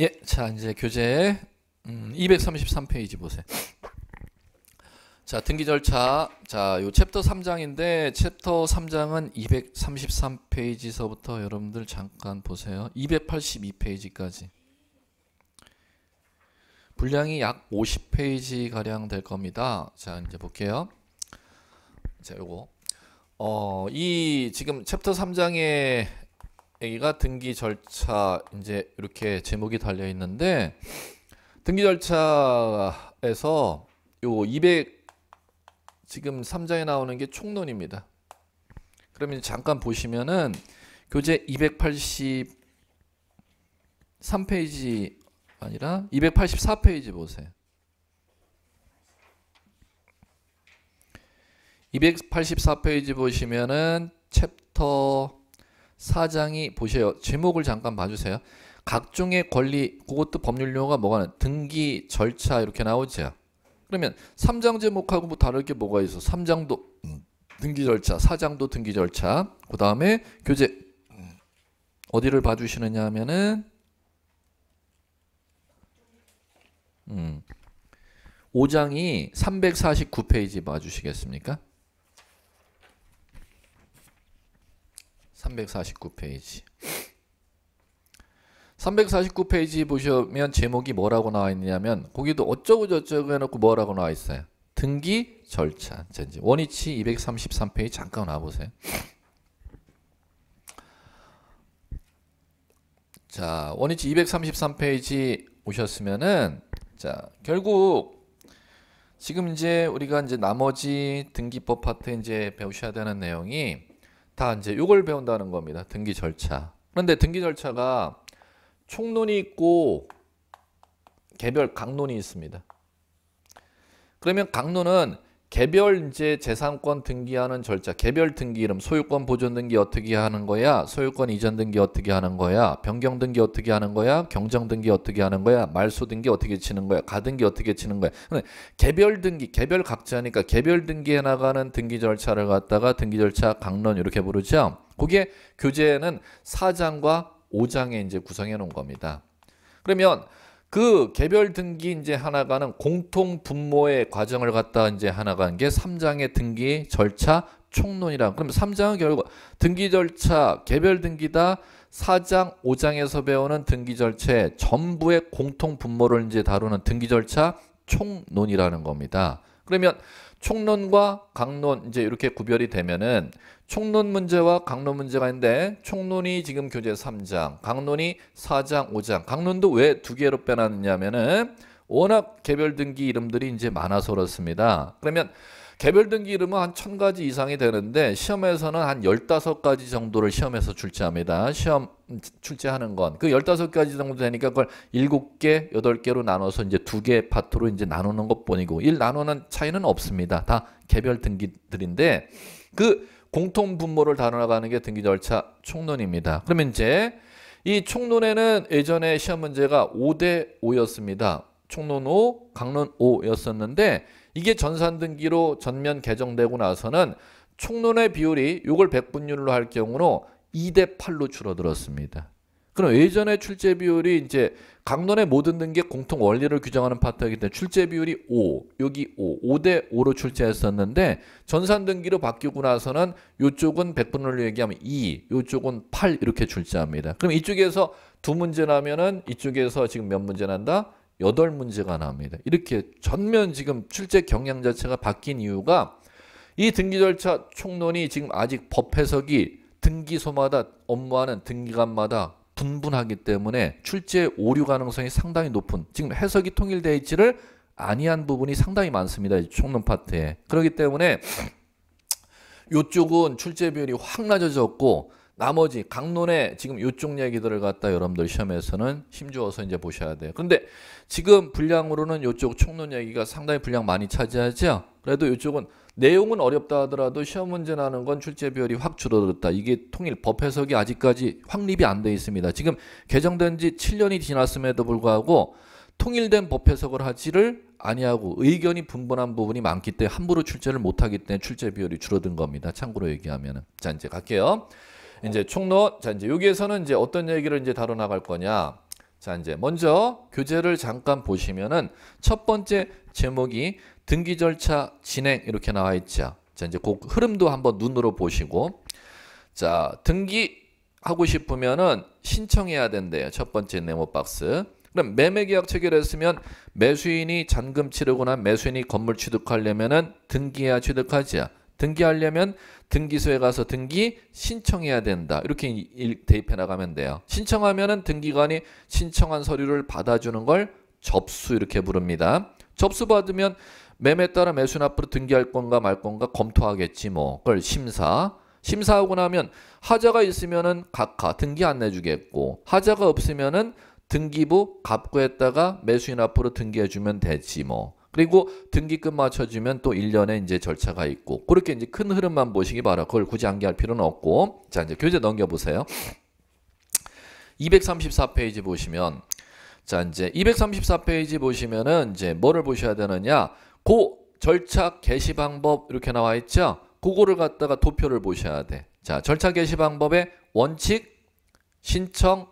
예, 자 이제 교재 음, 233페이지 보세요. 자 등기 절차 자요 챕터 3장인데 챕터 3장은 233페이지서부터 여러분들 잠깐 보세요. 282페이지까지 분량이 약 50페이지 가량 될 겁니다. 자 이제 볼게요. 자 요거 어, 이 지금 챕터 3장에 여기가 등기 절차 이제 이렇게 제목이 달려 있는데 등기 절차에서 요200 지금 3장에 나오는 게 총론입니다. 그러면 잠깐 보시면은 교재 283페이지 아니라 284페이지 보세요. 284페이지 보시면은 챕터 4장이 보세요 제목을 잠깐 봐주세요. 각종의 권리, 그것도 법률 용어가 뭐가 나 등기 절차 이렇게 나오죠. 그러면 3장 제목하고 뭐 다를 게 뭐가 있어? 3장도 음, 등기 절차, 4장도 등기 절차. 그 다음에 교재 음, 어디를 봐주시느냐 하면은 음, 5장이 349페이지 봐주시겠습니까? 349페이지. 349페이지 보시면 제목이 뭐라고 나와 있냐면 거기도 어쩌고저쩌고 해놓고 뭐라고 나와 있어요. 등기 절차. 원위치 233페이지 잠깐 와보세요. 자, 원위치 233페이지 오셨으면은 자, 결국 지금 이제 우리가 이제 나머지 등기법 파트 이제 배우셔야 되는 내용이 다 이제 이걸 배운다는 겁니다. 등기 절차. 그런데 등기 절차가 총론이 있고 개별 강론이 있습니다. 그러면 강론은 개별 이제 재산권 등기하는 절차, 개별 등기 이름, 소유권 보존 등기 어떻게 하는 거야? 소유권 이전 등기 어떻게 하는 거야? 변경 등기 어떻게 하는 거야? 경정 등기 어떻게 하는 거야? 말소 등기 어떻게 치는 거야? 가등기 어떻게 치는 거야? 개별 등기, 개별 각자니까 개별 등기에 나가는 등기 절차를 갖다가 등기 절차 강론 이렇게 부르죠. 그게 교재에는 4장과 5장에 이제 구성해 놓은 겁니다. 그러면 그 개별 등기 이제 하나가는 공통 분모의 과정을 갖다 이제 하나가 한게 3장의 등기 절차 총론이라. 그럼 3장은 결국 등기 절차 개별 등기다 4장 5장에서 배우는 등기 절차 전부의 공통 분모를 이제 다루는 등기 절차 총론이라는 겁니다. 그러면 총론과 강론 이제 이렇게 구별이 되면은 총론 문제와 강론 문제가 있는데 총론이 지금 교재 3장, 강론이 4장, 5장. 강론도 왜 두 개로 빼놨냐면은 워낙 개별 등기 이름들이 이제 많아서 그렇습니다. 그러면 개별 등기 이름은 한 천가지 이상이 되는데 시험에서는 한 열다섯 가지 정도를 시험에서 출제합니다. 시험 출제하는 건 그 열다섯 가지 정도 되니까 그걸 일곱 개 여덟 개로 나눠서 이제 두 개 파트로 이제 나누는 것뿐이고 일 나누는 차이는 없습니다. 다 개별 등기들인데 그 공통 분모를 다루나가는게 등기 절차 총론입니다. 그러면 이제 이 총론에는 예전에 시험 문제가 5대 5였습니다. 총론 5, 강론 5였었는데 이게 전산 등기로 전면 개정되고 나서는 총론의 비율이 요걸 1분율로할 경우로 2대 8로 줄어들었습니다. 그럼 예전의 출제 비율이 이제 강론의 모든 등기의 공통 원리를 규정하는 파트이기 때문에 출제 비율이 5, 여기 5, 5대 5로 출제했었는데 전산 등기로 바뀌고 나서는 이쪽은 100분을 얘기하면 2, 이쪽은 8 이렇게 출제합니다. 그럼 이쪽에서 두 문제 나면은 이쪽에서 지금 몇 문제 난다? 8문제가 나옵니다. 이렇게 전면 지금 출제 경향 자체가 바뀐 이유가 이 등기 절차 총론이 지금 아직 법 해석이 등기소마다 업무하는 등기관마다 분분하기 때문에 출제 오류 가능성이 상당히 높은 지금 해석이 통일되어 있지를 아니한 부분이 상당히 많습니다. 총론 파트에. 그렇기 때문에 이쪽은 출제 비율이 확 낮아졌고 나머지 강론의 지금 요쪽 얘기들을 갖다 여러분들 시험에서는 힘주어서 이제 보셔야 돼요. 근데 지금 분량으로는 요쪽 총론 얘기가 상당히 분량 많이 차지하죠. 그래도 요쪽은 내용은 어렵다 하더라도 시험 문제나는건 출제 비율이 확 줄어들었다. 이게 통일 법 해석이 아직까지 확립이 안 돼 있습니다. 지금 개정된 지 7년이 지났음에도 불구하고 통일된 법 해석을 하지를 아니하고 의견이 분분한 부분이 많기 때문에 함부로 출제를 못하기 때문에 출제 비율이 줄어든 겁니다. 참고로 얘기하면은. 자, 이제 갈게요. 이제 총론 자 이제 여기에서는 이제 어떤 얘기를 이제 다뤄 나갈 거냐? 자 이제 먼저 교재를 잠깐 보시면은 첫 번째 제목이 등기 절차 진행 이렇게 나와 있죠. 자 이제 그 흐름도 한번 눈으로 보시고 자 등기 하고 싶으면은 신청해야 된대요. 첫 번째 네모 박스. 그럼 매매 계약 체결했으면 매수인이 잔금 치르거나 매수인이 건물 취득하려면은 등기해야 취득하지요. 등기하려면 등기소에 가서 등기 신청해야 된다. 이렇게 대입해 나가면 돼요. 신청하면은 등기관이 신청한 서류를 받아주는 걸 접수 이렇게 부릅니다. 접수 받으면 매매 따라 매수는 앞으로 등기할 건가 말 건가 검토하겠지 뭐. 그걸 심사. 심사하고 나면 하자가 있으면은 각하 등기 안 내주겠고 하자가 없으면은 등기부 갑구에다가 매수인 앞으로 등기해주면 되지 뭐. 그리고 등기금 맞춰주면 또 1년에 이제 절차가 있고 그렇게 이제 큰 흐름만 보시기 바라. 그걸 굳이 암기할 필요는 없고 자 이제 교재 넘겨보세요. 234페이지 보시면 자 이제 234페이지 보시면은 이제 뭐를 보셔야 되느냐 고 절차 개시 방법 이렇게 나와 있죠. 그거를 갖다가 도표를 보셔야 돼. 자 절차 개시 방법의 원칙 신청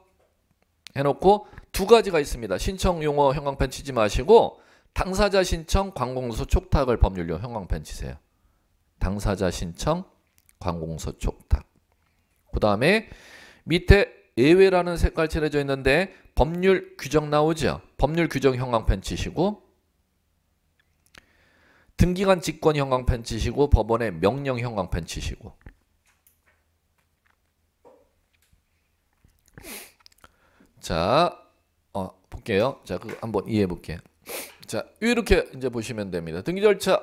해놓고 두 가지가 있습니다. 신청 용어 형광펜 치지 마시고 당사자 신청 관공서 촉탁을 법률료 형광펜 치세요. 당사자 신청 관공서 촉탁. 그 다음에 밑에 예외라는 색깔 칠해져 있는데 법률 규정 나오죠. 법률 규정 형광펜 치시고 등기관 직권 형광펜 치시고 법원의 명령 형광펜 치시고 자 어, 볼게요. 자, 그 한번 이해해 볼게요. 자, 이렇게 이제 보시면 됩니다. 등기 절차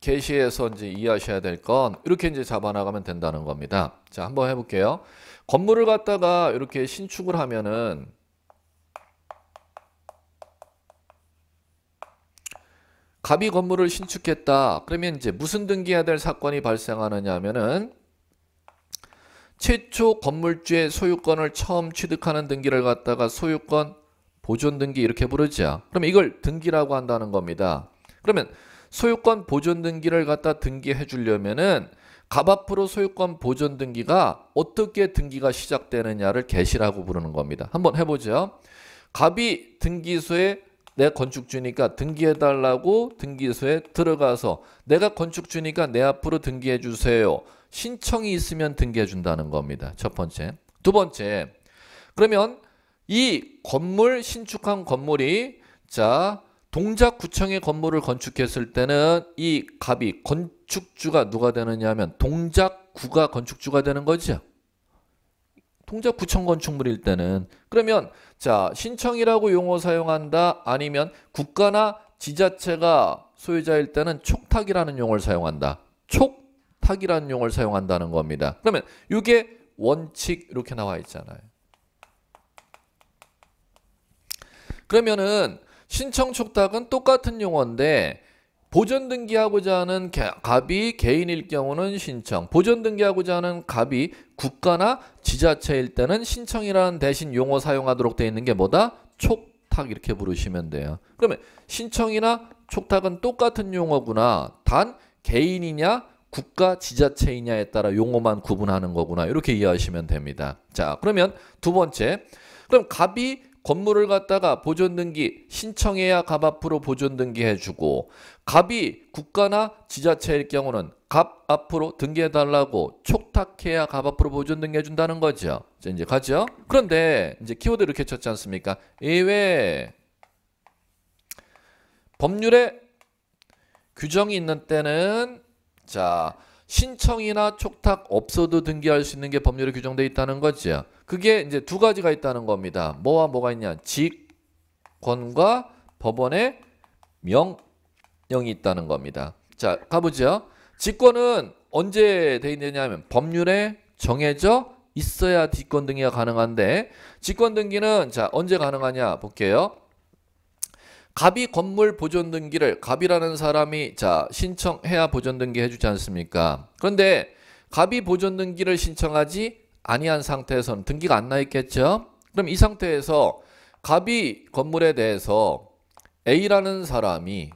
개시해서 이제 이해하셔야 될 건 이렇게 이제 잡아나가면 된다는 겁니다. 자, 한번 해볼게요. 건물을 갖다가 이렇게 신축을 하면은 갑이 건물을 신축했다. 그러면 이제 무슨 등기해야 될 사건이 발생하느냐 하면은 최초 건물주의 소유권을 처음 취득하는 등기를 갖다가 소유권 보존 등기 이렇게 부르죠. 그럼 이걸 등기라고 한다는 겁니다. 그러면 소유권 보존 등기를 갖다 등기해 주려면은 갑앞으로 소유권 보존 등기가 어떻게 등기가 시작되느냐를 개시라고 부르는 겁니다. 한번 해보죠. 갑이 등기소에 내 건축주니까 등기해달라고 등기소에 들어가서 내가 건축주니까 내 앞으로 등기해 주세요. 신청이 있으면 등기해 준다는 겁니다. 첫 번째. 두 번째. 그러면 이 건물 신축한 건물이 자 동작구청의 건물을 건축했을 때는 이 갑이 건축주가 누가 되느냐 하면 동작구가 건축주가 되는 거죠. 동작구청 건축물일 때는 그러면 자 신청이라고 용어 사용한다 아니면 국가나 지자체가 소유자일 때는 촉탁이라는 용어를 사용한다. 촉탁이라는 용어를 사용한다는 겁니다. 그러면 이게 원칙 이렇게 나와 있잖아요. 그러면은 신청 촉탁은 똑같은 용어인데 보존 등기하고자 하는 갑이 개인일 경우는 신청, 보존 등기하고자 하는 갑이 국가나 지자체일 때는 신청이라는 대신 용어 사용하도록 되어 있는 게 뭐다? 촉탁 이렇게 부르시면 돼요. 그러면 신청이나 촉탁은 똑같은 용어구나. 단 개인이냐 국가 지자체이냐에 따라 용어만 구분하는 거구나. 이렇게 이해하시면 됩니다. 자, 그러면 두 번째. 그럼 갑이 건물을 갖다가 보존등기 신청해야 갑 앞으로 보존등기 해주고 갑이 국가나 지자체일 경우는 갑 앞으로 등기해달라고 촉탁해야 갑 앞으로 보존등기 해준다는 거죠. 이제 가죠. 그런데 이제 키워드 이렇게 쳤지 않습니까? 이외 법률에 규정이 있는 때는 자 신청이나 촉탁 없어도 등기할 수 있는 게 법률에 규정되어 있다는 거죠. 그게 이제 두 가지가 있다는 겁니다. 뭐와 뭐가 있냐? 직권과 법원의 명령이 있다는 겁니다. 자, 가보죠. 직권은 언제 돼 있느냐면 법률에 정해져 있어야 직권 등기가 가능한데 직권 등기는 자 언제 가능하냐 볼게요. 갑이 건물 보존등기를 갑이라는 사람이 자 신청해야 보존등기 해주지 않습니까? 그런데 갑이 보존등기를 신청하지 아니한 상태에서는 등기가 안 나 있겠죠? 그럼 이 상태에서 갑이 건물에 대해서 A라는 사람이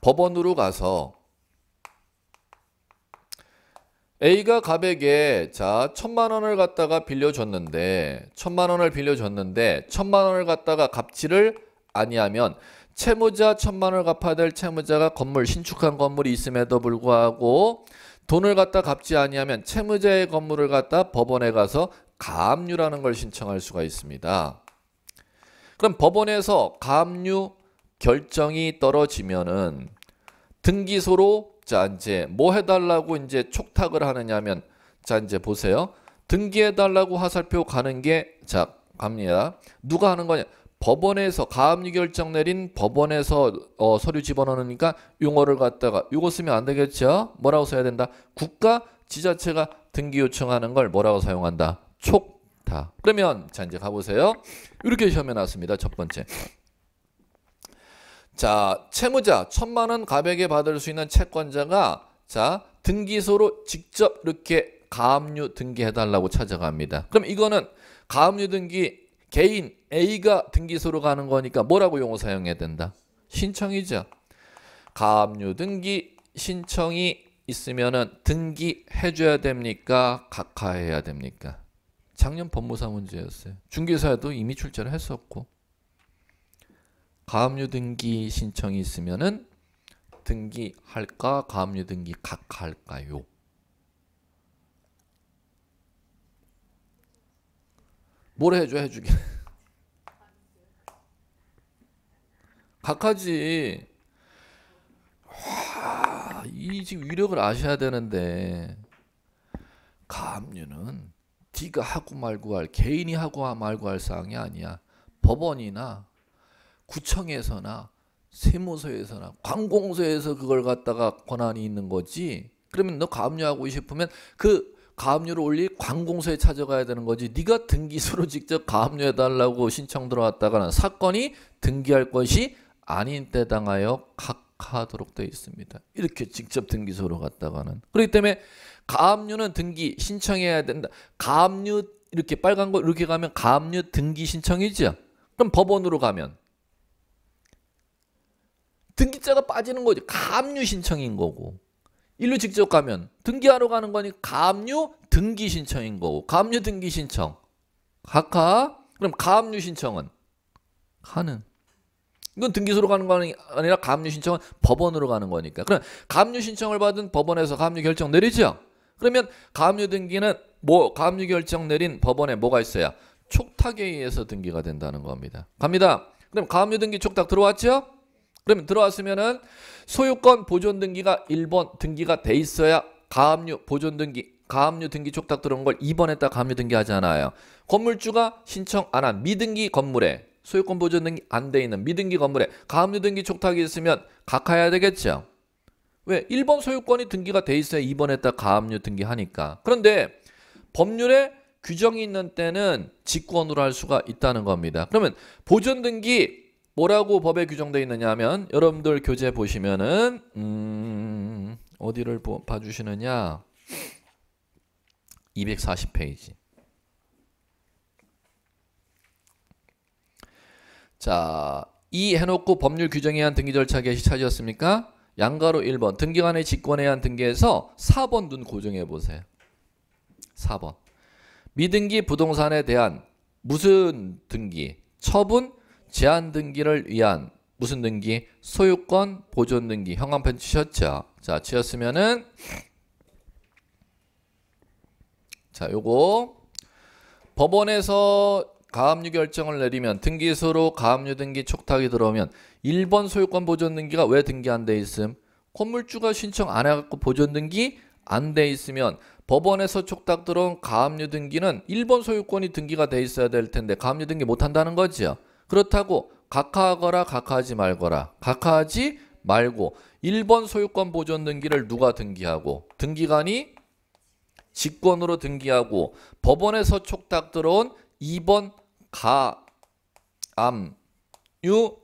법원으로 가서 A가 갑에게 자 천만 원을 갖다가 빌려줬는데 천만 원을 빌려줬는데 천만 원을 갖다가 갚지를 아니하면 채무자 천만 원을 갚아야 될 채무자가 건물 신축한 건물이 있음에도 불구하고 돈을 갖다 갚지 아니하면 채무자의 건물을 갖다 법원에 가서 가압류라는 걸 신청할 수가 있습니다. 그럼 법원에서 가압류 결정이 떨어지면은 등기소로 자, 이제 뭐 해달라고 이제 촉탁을 하느냐면, 자, 이제 보세요. 등기해달라고 화살표 가는 게, 자, 갑니다. 누가 하는 거냐? 법원에서 가압류 결정 내린 법원에서 어, 서류 집어넣으니까 용어를 갖다가 이거 쓰면 안 되겠죠? 뭐라고 써야 된다? 국가 지자체가 등기 요청하는 걸 뭐라고 사용한다? 촉탁. 그러면 자 이제 가보세요. 이렇게 시험에 나왔습니다. 첫 번째. 자, 채무자 천만 원 가백에 받을 수 있는 채권자가 자, 등기소로 직접 이렇게 가압류 등기해 달라고 찾아갑니다. 그럼 이거는 가압류 등기 개인 A가 등기소로 가는 거니까 뭐라고 용어 사용해야 된다? 신청이죠. 가압류 등기 신청이 있으면은 등기해 줘야 됩니까? 각하해야 됩니까? 작년 법무사 문제였어요. 중개사도 이미 출제를 했었고 가압류 등기 신청이 있으면은 등기할까 가압류 등기 각 할까요? 뭘 해줘 해주게 각하지 와, 이 지금 위력을 아셔야 되는데 가압류는 네가 하고 말고 할 개인이 하고 말고 할 사항이 아니야 법원이나 구청에서나 세무서에서나 관공서에서 그걸 갖다가 권한이 있는 거지. 그러면 너 가압류하고 싶으면 그 가압류를 올릴 관공서에 찾아가야 되는 거지. 네가 등기소로 직접 가압류해 달라고 신청 들어왔다가는 사건이 등기할 것이 아닌 때 당하여 각하도록 되어 있습니다. 이렇게 직접 등기소로 갔다가는 그렇기 때문에 가압류는 등기 신청해야 된다. 가압류 이렇게 빨간 거 이렇게 가면 가압류 등기 신청이죠. 그럼 법원으로 가면 등기자가 빠지는 거지. 감압류 신청인 거고. 일로 직접 가면 등기하러 가는 거니 가압류 등기 신청인 거고. 감압류 등기 신청. 각하. 그럼 감압류 신청은 가는. 이건 등기소로 가는 거 아니라 감압류 신청은 법원으로 가는 거니까. 그럼 감압류 신청을 받은 법원에서 감압류 결정 내리죠. 그러면 감압류 등기는 뭐감압류 결정 내린 법원에 뭐가 있어야 촉탁에 의해서 등기가 된다는 겁니다. 갑니다. 그럼 감압류 등기 촉탁 들어왔죠? 그러면 들어왔으면은 소유권 보존 등기가 1번 등기가 돼 있어야 가압류 보존 등기 가압류 등기 촉탁 들어온 걸 2번 했다 가압류 등기 하잖아요. 건물주가 신청 안 한 미등기 건물에 소유권 보존 등기 안 돼 있는 미등기 건물에 가압류 등기 촉탁이 있으면 각하해야 되겠죠. 왜? 1번 소유권이 등기가 돼 있어야 2번 했다 가압류 등기 하니까. 그런데 법률에 규정이 있는 때는 직권으로 할 수가 있다는 겁니다. 그러면 보존 등기 뭐라고 법에 규정되어 있느냐 하면 여러분들 교재 보시면은 음 어디를 보, 봐주시느냐 240페이지 자, 이 해놓고 법률 규정에 의한 등기 절차 개시 차지였습니까? 양가로 1번 등기관의 직권에 의한 등기에서 4번 눈 고정해 보세요. 4번 미등기 부동산에 대한 무슨 등기? 처분 제한 등기를 위한 무슨 등기? 소유권 보존 등기. 형광펜 치셨죠? 자, 치셨으면은 자, 요거 법원에서 가압류 결정을 내리면 등기소로 가압류 등기 촉탁이 들어오면 1번 소유권 보존 등기가 왜 등기 안 돼 있음? 건물주가 신청 안 해갖고 보존 등기 안 돼 있으면 법원에서 촉탁 들어온 가압류 등기는 1번 소유권이 등기가 돼 있어야 될 텐데 가압류 등기 못 한다는 거지요. 그렇다고 각하하거라 각하하지 말거라 각하하지 말고 1번 소유권 보존 등기를 누가 등기하고 등기관이 직권으로 등기하고 법원에서 촉탁 들어온 2번 가 암 유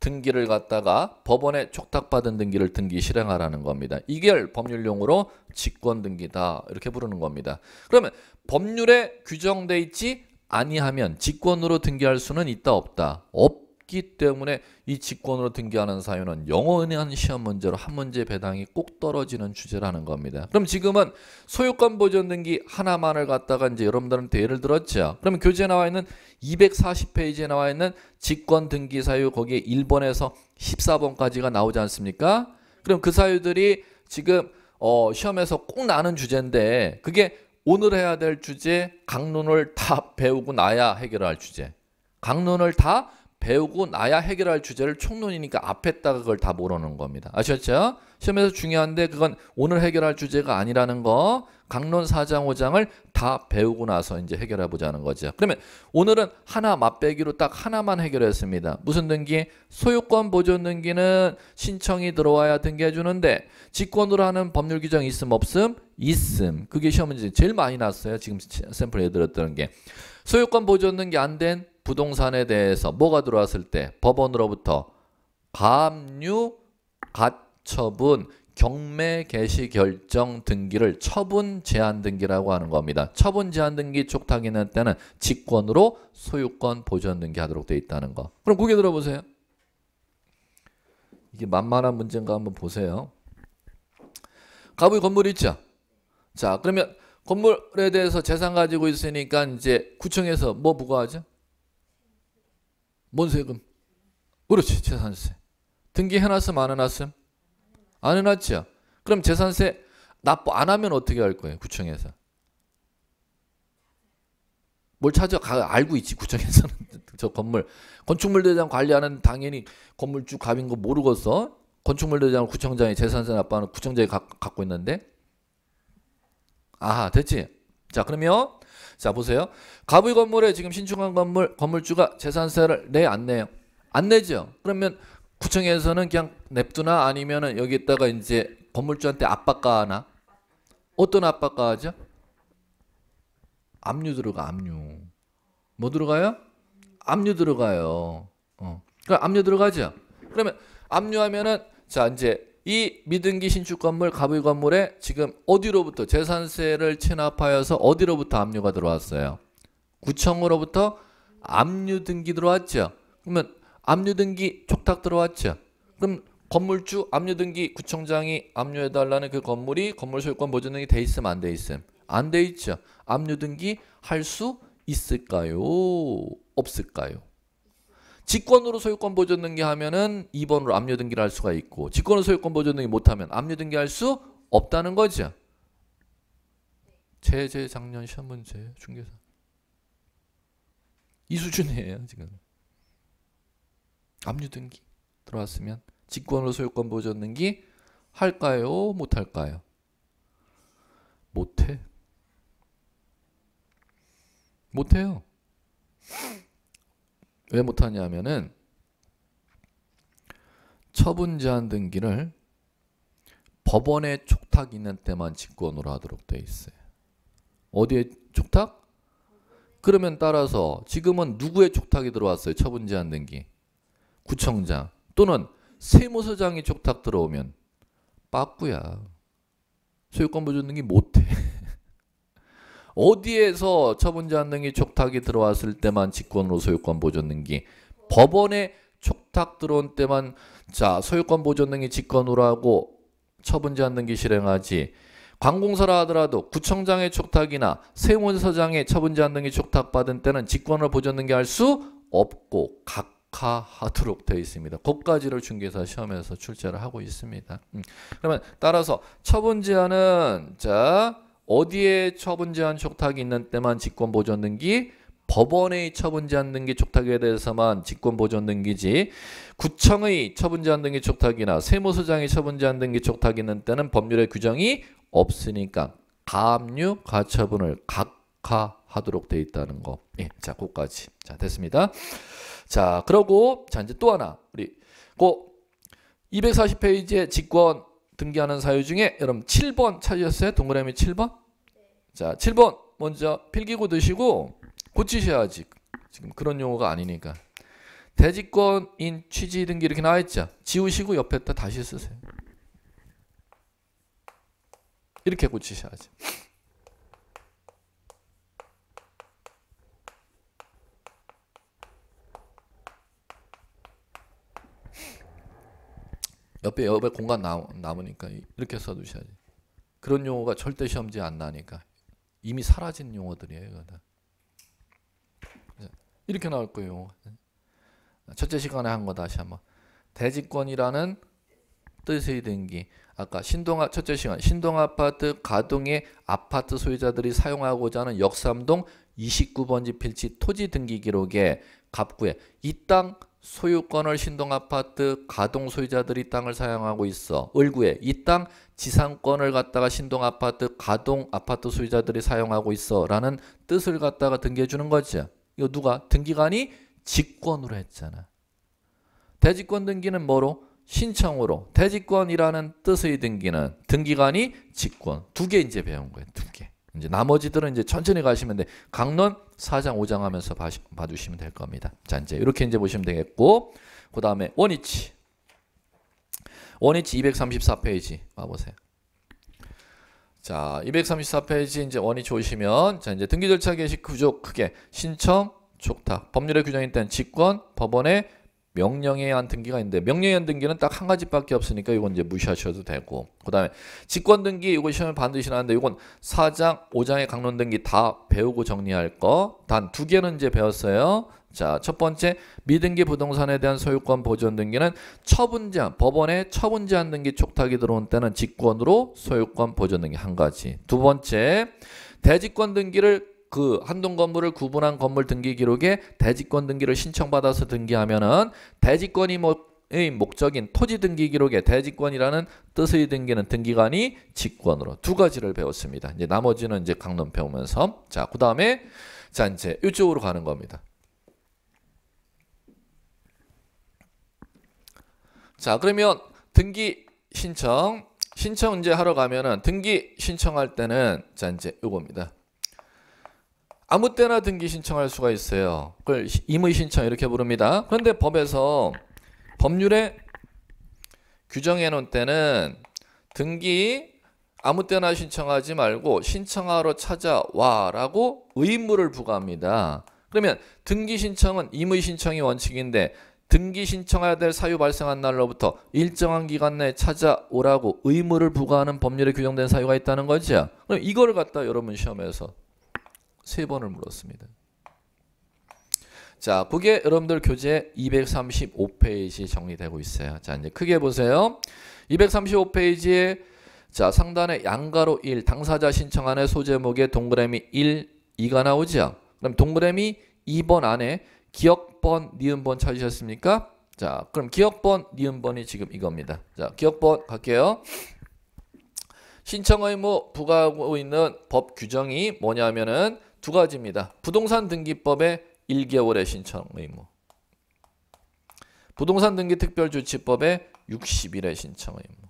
등기를 갖다가 법원에 촉탁받은 등기를 등기 실행하라는 겁니다. 이걸 법률용으로 직권 등기다 이렇게 부르는 겁니다. 그러면 법률에 규정돼 있지 아니하면 직권으로 등기할 수는 있다 없다 없기 때문에 이 직권으로 등기하는 사유는 영원한 시험 문제로 한 문제 배당이 꼭 떨어지는 주제라는 겁니다. 그럼 지금은 소유권 보존 등기 하나만을 갖다가 이제 여러분들한테 예를 들었죠. 그럼 교재 에 나와 있는 240페이지에 나와 있는 직권 등기 사유 거기에 1번에서 14번까지가 나오지 않습니까? 그럼 그 사유들이 지금 어, 시험에서 꼭 나는 주제인데 그게 오늘 해야 될 주제 강론을 다 배우고 나야 해결할 주제 강론을 다 배우고 나야 해결할 주제를 총론이니까 앞에다가 그걸 다 모르는 겁니다. 아셨죠? 시험에서 중요한데 그건 오늘 해결할 주제가 아니라는 거. 강론 4장 5장을 다 배우고 나서 이제 해결해 보자는 거죠. 그러면 오늘은 하나 맛배기로 딱 하나만 해결했습니다. 무슨 등기? 소유권 보존 등기는 신청이 들어와야 등기해 주는데 직권으로 하는 법률 규정이 있음 없음 있음. 그게 시험 문제 제일 많이 났어요. 지금 샘플에 들었던 게. 소유권 보존 등기 안 된 부동산에 대해서 뭐가 들어왔을 때 법원으로부터 감유, 가처분, 경매 개시 결정 등기를 처분 제한 등기라고 하는 겁니다. 처분 제한 등기 촉탁이는 때는 직권으로 소유권 보존 등기 하도록 돼 있다는 거. 그럼 고개 들어보세요. 이게 만만한 문제인가 한번 보세요. 가부의 건물이 있죠. 자, 그러면 건물에 대해서 재산 가지고 있으니까 이제 구청에서 뭐 부과하죠? 뭔 세금? 그렇지, 재산세. 등기해놨음, 안 해놨음? 안 해놨죠? 그럼 재산세 납부 안 하면 어떻게 할 거예요, 구청에서? 뭘 찾아가, 알고 있지, 구청에서는. 저 건물. 건축물 대장 관리하는 당연히 건물주 갑인 거 모르고서 건축물 대장 구청장이 재산세 납부하는 구청장이 가, 갖고 있는데 아 됐지 자 그러면 자 보세요 가부의 건물에 지금 신축한 건물 건물주가 재산세를 내 안 내요 안 내죠 그러면 구청에서는 그냥 냅두나 아니면은 여기다가 이제 건물주한테 압박가나 어떤 압박가죠 압류 들어가 압류 뭐 들어가요 압류 들어가요 어 그럼 압류 들어가죠 그러면 압류하면은 자 이제 이 미등기 신축 건물, 갑의 건물에 지금 어디로부터 재산세를 체납하여서 어디로부터 압류가 들어왔어요? 구청으로부터 압류 등기 들어왔죠. 그러면 압류 등기 촉탁 들어왔죠. 그럼 건물주 압류 등기 구청장이 압류해 달라는 그 건물이 건물 소유권 보존 등이 돼 있음 안 돼 있음? 안 돼 있죠. 압류 등기 할 수 있을까요? 없을까요? 직권으로 소유권 보존등기 하면은 2번으로 압류 등기를 할 수가 있고 직권으로 소유권 보존 등기 못하면 압류 등기 할 수 없다는 거죠. 재재 작년 시험 문제 중개사 이 수준이에요 지금 압류 등기 들어왔으면 직권으로 소유권 보존 등기 할까요 못할까요 못해 못해요 왜 못하냐 면은 처분 제한 등기를 법원에 촉탁 있는 때만 직권으로 하도록 돼 있어요. 어디에 촉탁? 그러면 따라서 지금은 누구의 촉탁이 들어왔어요? 처분 제한 등기. 구청장 또는 세무서장이 촉탁 들어오면 빠꾸야. 소유권 보존 등기 못해. 어디에서 처분자능이 촉탁이 들어왔을 때만 직권으로 소유권 보존등기 법원에 촉탁 들어온 때만 자 소유권 보존등기 직권으로 하고 처분자능기 실행하지 관공서라 하더라도 구청장의 촉탁이나 세무서장의 처분자능이 촉탁받은 때는 직권을 보존등기할 수 없고 각하하도록 되어 있습니다. 그까지를 중개사 시험에서 출제를 하고 있습니다. 음. 그러면 따라서 처분 제한은 자 어디에 처분 제한 촉탁이 있는 때만 직권 보존 등기 법원의 처분 제한 등기 촉탁에 대해서만 직권 보존 등기지 구청의 처분 제한 등기 촉탁이나 세무서장의 처분 제한 등기 촉탁이 있는 때는 법률의 규정이 없으니까 가압류 가처분을 각하하도록 돼 있다는 거. 예, 자, 그까지. 자, 됐습니다. 자, 그러고 자 이제 또 하나 우리 고 240페이지에 직권 등기하는 사유 중에 여러분 7번 찾으셨어요? 동그라미 7번? 자 7번 먼저 필기고 드시고 고치셔야지 지금 그런 용어가 아니니까 대지권인 취지 등기 이렇게 나와있죠? 지우시고 옆에다 다시 쓰세요 이렇게 고치셔야지 어차피 옆에 공간 남, 남으니까 이렇게 써두셔야지. 그런 용어가 절대 시험지에 안 나니까 이미 사라진 용어들이에요. 이거는. 이렇게 나올 거예요. 첫째 시간에 한 거 다시 한번. 대지권이라는 뜻의 등기. 아까 신동 첫째 시간 신동 아파트 가동의 아파트 소유자들이 사용하고자 하는 역삼동 29번지 필지 토지 등기 기록에 갑구에 이땅 소유권을 신동아파트 가동 소유자들이 땅을 사용하고 있어. 을구에 이 땅 지상권을 갖다가 신동아파트 가동 아파트 소유자들이 사용하고 있어. 라는 뜻을 갖다가 등기해주는 거지. 이거 누가? 등기관이 직권으로 했잖아. 대지권 등기는 뭐로? 신청으로. 대지권이라는 뜻의 등기는 등기관이 직권. 두 개 이제 배운 거예요. 두 개. 이제 나머지들은 이제 천천히 가시면 돼. 강론 4장 5장 하면서 봐시, 봐주시면 될 겁니다. 자 이제 이렇게 이제 보시면 되겠고 그 다음에 원위치 원위치 234페이지 봐보세요. 자 234페이지 이제 원위치 오시면 자 이제 등기 절차 개시 구조 크게 신청 촉탁 법률의 규정인 땐 직권 법원의 명령에 의한 등기가 있는데 명령에 의한 등기는 딱 한 가지밖에 없으니까 이건 이제 무시하셔도 되고 그 다음에 직권 등기 이거 시험에 반드시 나는데 이건 사장오장의 강론 등기 다 배우고 정리할 거 단 두 개는 이제 배웠어요 자, 첫 번째 미등기 부동산에 대한 소유권 보존 등기는 처분 제한, 법원에 처분 제한 등기 촉탁이 들어온 때는 직권으로 소유권 보존 등기 한 가지. 두 번째, 대지권 등기를 그 한동 건물을 구분한 건물 등기 기록에 대지권 등기를 신청받아서 등기하면은 대지권이 뭐의 목적인 토지 등기 기록에 대지권이라는 뜻의 등기는 등기관이 직권으로 두 가지를 배웠습니다. 이제 나머지는 이제 강론 배우면서 자, 그다음에 자, 이제 이쪽으로 가는 겁니다. 자, 그러면 등기 신청 신청 이제 하러 가면은 등기 신청할 때는 자, 이제 요겁니다. 아무 때나 등기 신청할 수가 있어요. 그걸 임의 신청 이렇게 부릅니다. 그런데 법에서 법률에 규정해 놓은 때는 등기 아무 때나 신청하지 말고 신청하러 찾아와라고 의무를 부과합니다. 그러면 등기 신청은 임의 신청이 원칙인데 등기 신청해야 될 사유 발생한 날로부터 일정한 기간 내에 찾아오라고 의무를 부과하는 법률에 규정된 사유가 있다는 거죠. 그럼 이걸 갖다 여러분 시험에서 세 번을 물었습니다. 자, 그게 여러분들 교재 235페이지 정리되고 있어요. 자, 이제 크게 보세요. 235페이지에 자, 상단에 양가로 1, 당사자 신청안의 소제목에 동그라미 1, 2가 나오죠. 그럼 동그라미 2번 안에 기억번, 니은번 찾으셨습니까? 자, 그럼 기억번, 니은번이 지금 이겁니다. 자, 기억번 갈게요. 신청 의무 부과하고 있는 법 규정이 뭐냐면은 두 가지입니다. 부동산 등기법의 1개월의 신청 의무. 부동산 등기 특별조치법의 60일의 신청 의무.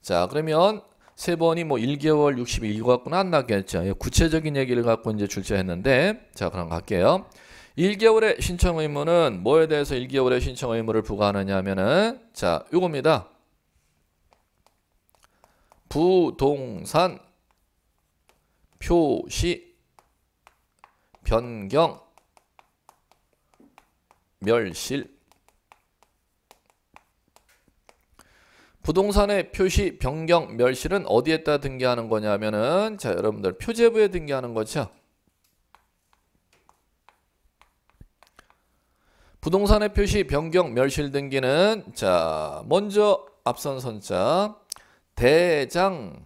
자, 그러면 세 번이 뭐 1개월 60일 이거 갖고는 안 나겠죠. 예, 구체적인 얘기를 갖고 이제 출제했는데 자, 그럼 갈게요. 1개월의 신청 의무는 뭐에 대해서 1개월의 신청 의무를 부과하느냐 하면은 자, 요겁니다. 부동산 표시 변경, 멸실 부동산의 표시 변경 멸실은 어디에다 등기하는 거냐면은 자 여러분들 표제부에 등기하는 거죠. 부동산의 표시 변경 멸실 등기는 자 먼저 앞선 선자 대장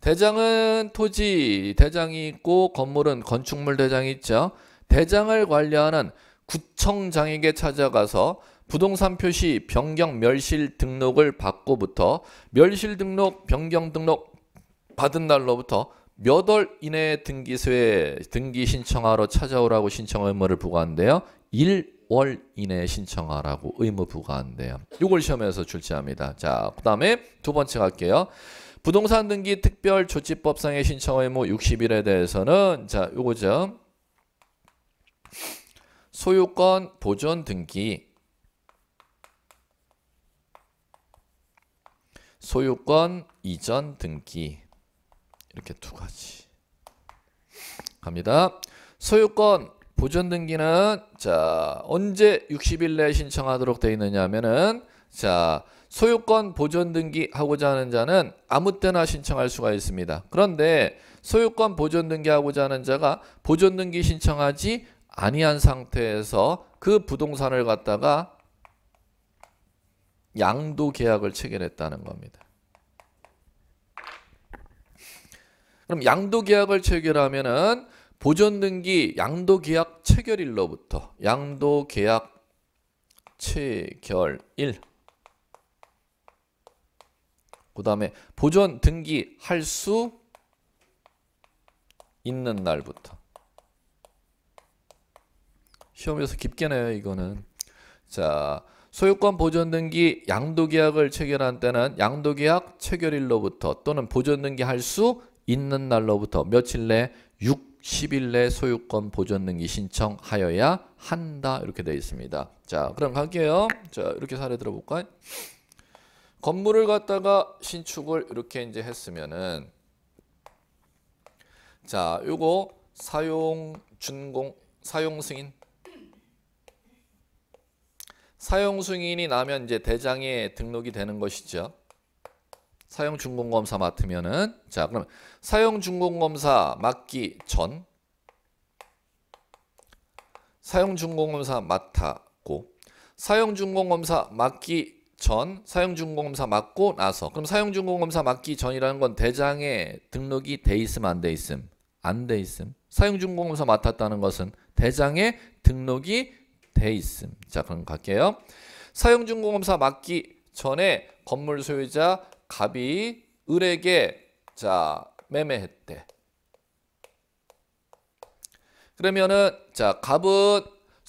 대장은 토지 대장이 있고 건물은 건축물 대장이 있죠. 대장을 관리하는 구청장에게 찾아가서 부동산 표시 변경 멸실 등록을 받고부터 멸실 등록 변경 등록 받은 날로부터 몇 월 이내 등기소에 등기 신청하러 찾아오라고 신청 의무를 부과한대요. 1월 이내에 신청하라고 의무 부과한대요. 이걸 시험에서 출제합니다. 자, 그 다음에 두 번째 갈게요. 부동산 등기 특별 조치법상의 신청 의무 뭐 60일에 대해서는 자, 요거죠. 소유권 보존 등기 소유권 이전 등기 이렇게 두 가지 갑니다. 소유권 보존 등기는 자 언제 60일 내에 신청하도록 되어 있느냐 하면은 자, 소유권 보존 등기 하고자 하는 자는 아무 때나 신청할 수가 있습니다. 그런데 소유권 보존 등기 하고자 하는 자가 보존 등기 신청하지 아니한 상태에서 그 부동산을 갖다가 양도 계약을 체결했다는 겁니다. 그럼 양도 계약을 체결하면은 보존 등기 양도 계약 체결일로부터 양도 계약 체결일 그 다음에 보존 등기 할 수 있는 날부터 시험에서 깊게 내요 이거는 자 소유권 보존 등기 양도 계약을 체결한 때는 양도 계약 체결일로부터 또는 보존 등기 할 수 있는 날로부터 며칠 내 60일 내 소유권 보존 등기 신청하여야 한다 이렇게 되어 있습니다. 자, 그럼 갈게요. 자, 이렇게 사례 들어볼까요? 건물을 갖다가 신축을 이렇게 이제 했으면은 자, 요거 사용 준공 사용 승인 사용 승인이 나면 이제 대장에 등록이 되는 것이죠. 사용 준공 검사 맡으면은 자, 그럼 사용 준공 검사 맡기 전 사용 준공 검사 맡았고 사용 준공 검사 맡기 전 사용준공검사 맞고 나서 그럼 사용준공검사 맞기 전이라는 건 대장에 등록이 돼 있음 안 돼 있음 안 돼 있음 사용준공검사 맡았다는 것은 대장에 등록이 돼 있음 자 그럼 갈게요 사용준공검사 맞기 전에 건물 소유자 갑이 을에게 자 매매했대 그러면은 자 갑은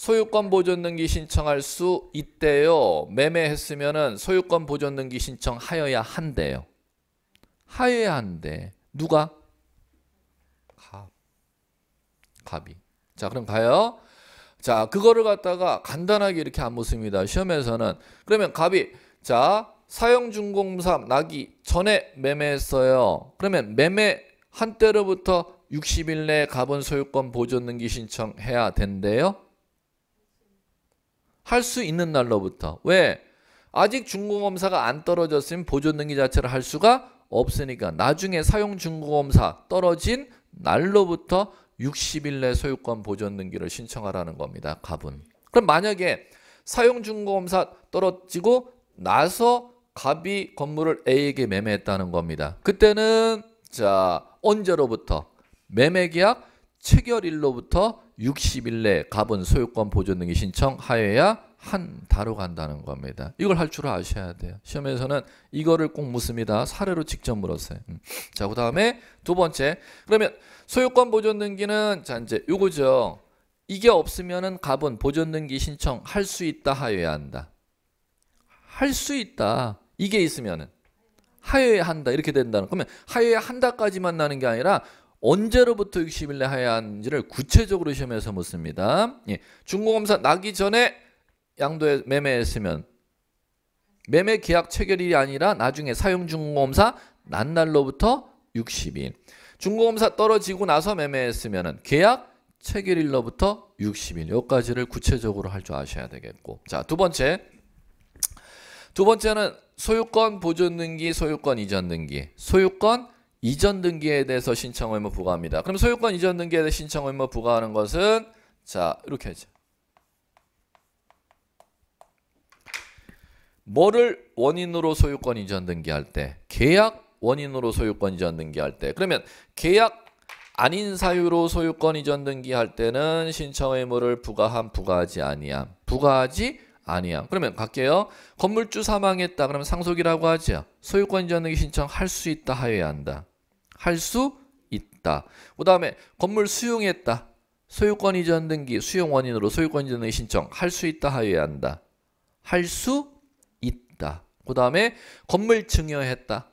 소유권 보존 등기 신청할 수 있대요. 매매했으면은 소유권 보존 등기 신청하여야 한대요. 하여야 한대. 누가? 갑. 갑이. 자, 그럼 가요. 자, 그거를 갖다가 간단하게 이렇게 안 묻습니다. 시험에서는 그러면 갑이 자, 사용중공사 나기 전에 매매했어요. 그러면 매매 한때로부터 60일 내에 갑은 소유권 보존 등기 신청해야 된대요. 할수 있는 날로부터 왜 아직 중고검사가 안 떨어졌으면 보존등기 자체를 할 수가 없으니까 나중에 사용 중고검사 떨어진 날로부터 60일 내 소유권 보존등기를 신청하라는 겁니다. 갑은. 그럼 만약에 사용 중고검사 떨어지고 나서 갑이 건물을 A에게 매매했다는 겁니다. 그때는 자 언제로부터 매매계약 체결일로부터 60일 내 갑은 소유권 보존 등기 신청하여야 한다로 간다는 겁니다. 이걸 할 줄 아셔야 돼요. 시험에서는 이거를 꼭 묻습니다. 사례로 직접 물었어요. 음. 자, 그 다음에 두 번째. 그러면 소유권 보존 등기는 자 이제 요거죠. 이게 없으면은 갑은 보존 등기 신청 할 수 있다 하여야 한다. 할 수 있다. 이게 있으면은 하여야 한다 이렇게 된다는 그러면 하여야 한다까지만 나는 게 아니라 언제로부터 60일 내 해야 하는지를 구체적으로 시험해서 묻습니다. 예. 중고검사 나기 전에 양도에 매매했으면 매매 계약 체결일이 아니라 나중에 사용 중고검사 난날로부터 60일. 중고검사 떨어지고 나서 매매했으면 계약 체결일로부터 60일. 여기까지를 구체적으로 할 줄 아셔야 되겠고. 자, 두 번째. 두 번째는 소유권 보존 등기, 소유권 이전 등기, 소유권 이전 등기에 대해서 신청 의무 부과합니다. 그럼 소유권 이전 등기에 대해 신청 의무 부과하는 것은 자 이렇게 하죠. 뭐를 원인으로 소유권 이전 등기할 때 계약 원인으로 소유권 이전 등기할 때 그러면 계약 아닌 사유로 소유권 이전 등기할 때는 신청 의무를 부과함 부과하지 아니함 부과하지 아니함 그러면 갈게요 건물주 사망했다 그러면 상속이라고 하죠 소유권 이전 등기 신청할 수 있다 하여야 한다 할수 있다. 그 다음에 건물 수용했다. 소유권 이전 등기 수용 원인으로 소유권 이전 의 신청 할 수 있다 하여야 한다. 할 수 있다. 그 다음에 건물 증여했다.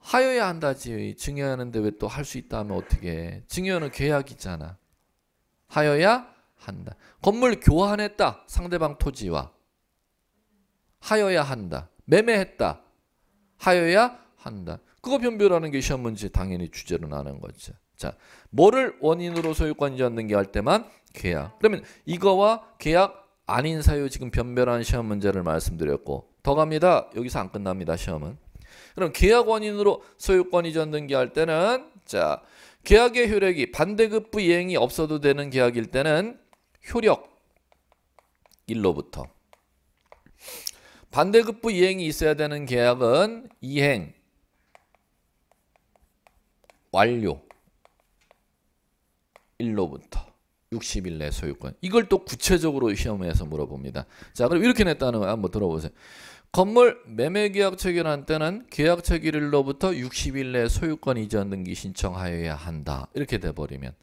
하여야 한다지. 증여하는데 왜 또 할 수 있다 하면 어떻게 해. 증여는 계약이잖아. 하여야 한다. 건물 교환했다. 상대방 토지와. 하여야 한다. 매매했다. 하여야 판단. 그거 변별하는 게 시험 문제 당연히 주제로 나는 거죠. 자, 뭐를 원인으로 소유권지 얻는 할 때만 계약. 그러면 이거와 계약 아닌 사유 지금 변별한 시험 문제를 말씀드렸고 더 갑니다. 여기서 안 끝납니다. 시험은. 그럼 계약 원인으로 소유권 이전 등기할 때는 자 계약의 효력이 반대급부 이행이 없어도 되는 계약일 때는 효력 1로부터 반대급부 이행이 있어야 되는 계약은 이행 완료 1로부터 60일 내 소유권 이걸 또 구체적으로 시험해서 물어봅니다 자 그럼 이렇게 냈다는 거 한번 들어보세요 건물 매매계약 체결한 때는 계약 체결일로부터 60일 내 소유권 이전 등기 신청하여야 한다 이렇게 돼버리면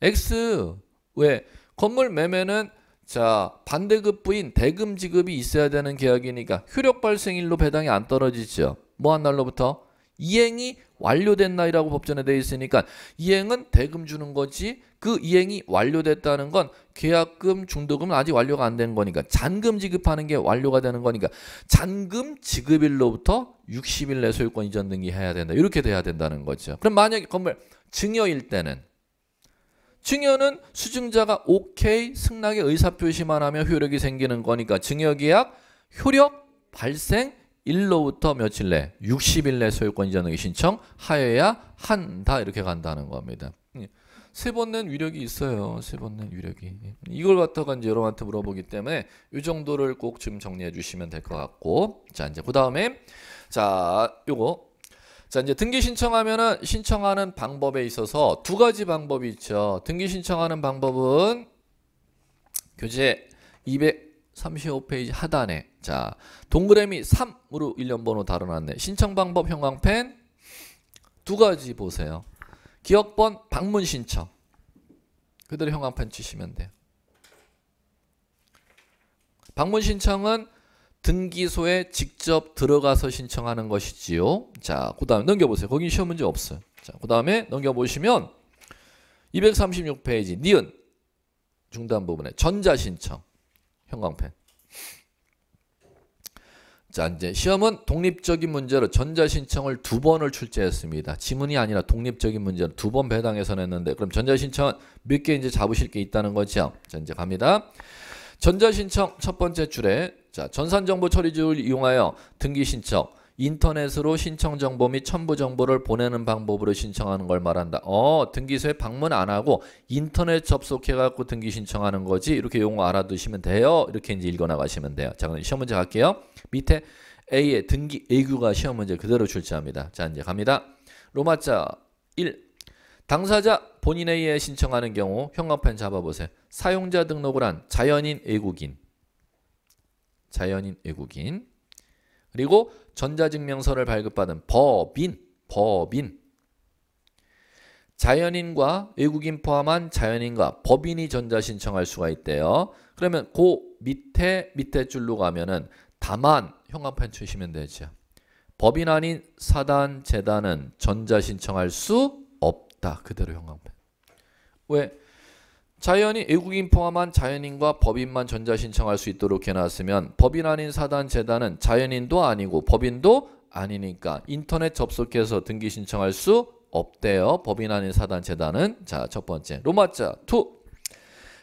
X 왜 건물 매매는 자 반대급 부인 대금 지급이 있어야 되는 계약이니까 효력 발생일로 배당이 안 떨어지죠 뭐 한 날로부터 이행이 완료된 나이라고 법전에 되어 있으니까 이행은 대금 주는 거지 그 이행이 완료됐다는 건 계약금 중도금은 아직 완료가 안 된 거니까 잔금 지급하는 게 완료가 되는 거니까 잔금 지급일로부터 60일 내 소유권 이전 등기 해야 된다 이렇게 돼야 된다는 거죠 그럼 만약에 건물 증여일 때는 증여는 수증자가 오케이 승낙의 의사표시만 하면 효력이 생기는 거니까 증여계약 효력 발생 1로부터 며칠 내 60일 내소유권이전의 신청 하여야 한다 이렇게 간다는 겁니다. 예. 세번낸 위력이 있어요. 세번낸 위력이. 예. 이걸 갖다가 이제 여러분한테 물어보기 때문에 이 정도를 꼭좀 정리해 주시면 될 것 같고 자 이제 그 다음에 자 요거 자 이제 등기 신청하면은 신청하는 방법에 있어서 두 가지 방법이 있죠. 등기 신청하는 방법은 교재 235페이지 하단에 자, 동그라미 3으로 1년번호 다뤄놨네. 신청 방법 형광펜 두 가지 보세요. 기억번 방문 신청. 그대로 형광펜 치시면 돼요. 방문 신청은 등기소에 직접 들어가서 신청하는 것이지요. 자, 그 다음에 넘겨보세요. 거긴 시험 문제 없어요. 자, 그 다음에 넘겨보시면 236페이지 니은 중단 부분에 전자신청 형광펜 자 이제 시험은 독립적인 문제로 전자신청을 두 번을 출제했습니다. 지문이 아니라 독립적인 문제로 두 번 배당해서 냈는데 그럼 전자신청 은몇 개 이제 잡으실 게 있다는 거죠. 자 이제 갑니다. 전자신청 첫 번째 줄에 자 전산정보 처리줄를 이용하여 등기신청 인터넷으로 신청 정보 및 첨부 정보를 보내는 방법으로 신청하는 걸 말한다. 어, 등기소에 방문 안 하고 인터넷 접속해 갖고 등기 신청하는 거지. 이렇게 용어 알아두시면 돼요. 이렇게 이제 읽어 나가시면 돼요. 자, 그럼 시험 문제 갈게요. 밑에 A의 등기 A규가 시험 문제 그대로 출제합니다. 자, 이제 갑니다. 로마자 1. 당사자 본인 A에 신청하는 경우 형광펜 잡아보세요. 사용자 등록을 한 자연인 외국인 자연인 외국인 그리고 전자증명서를 발급받은 법인, 법인. 자연인과 외국인 포함한 자연인과 법인이 전자 신청할 수가 있대요. 그러면 그 밑에 밑에 줄로 가면은 다만 형광펜 치시면 되죠. 법인 아닌 사단 재단은 전자 신청할 수 없다. 그대로 형광펜. 왜 자연인 외국인 포함한 자연인과 법인만 전자 신청할 수 있도록 해놨으면 법인 아닌 사단 재단은 자연인도 아니고 법인도 아니니까 인터넷 접속해서 등기 신청할 수 없대요. 법인 아닌 사단 재단은 자 첫 번째 로마자 투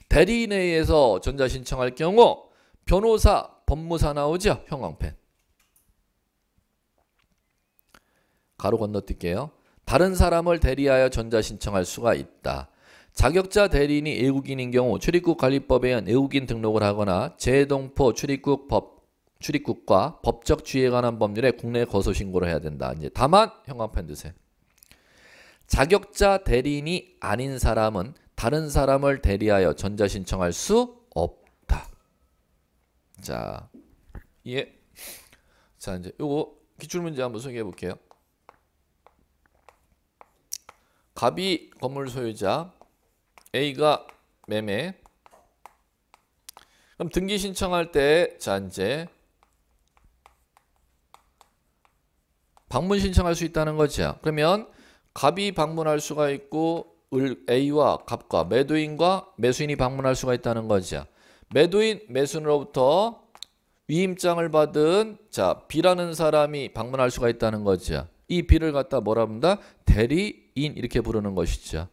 대리인에 의해서 전자 신청할 경우 변호사 법무사 나오죠 형광펜 가로 건너뛸게요. 다른 사람을 대리하여 전자 신청할 수가 있다. 자격자 대리인이 외국인인 경우 출입국 관리법에 의한 외국인 등록을 하거나 재동포 출입국 법 출입국과 법적 주의에 관한 법률에 국내 거소 신고를 해야 된다. 이제 다만 형광펜드세 자격자 대리인이 아닌 사람은 다른 사람을 대리하여 전자 신청할 수 없다. 자, 예. 자 이제 요거 기출 문제 한번 소개해 볼게요. 갑이 건물 소유자 A가 매매 그럼 등기 신청할 때자 이제 방문 신청할 수 있다는 거죠. 그러면 갑이 방문할 수가 있고 을 A와 갑과 매도인과 매수인이 방문할 수가 있다는 거죠. 매도인 매수인으로부터 위임장을 받은 자 B라는 사람이 방문할 수가 있다는 거죠. 이 B를 갖다 뭐라 합니다? 대리인 이렇게 부르는 것이죠.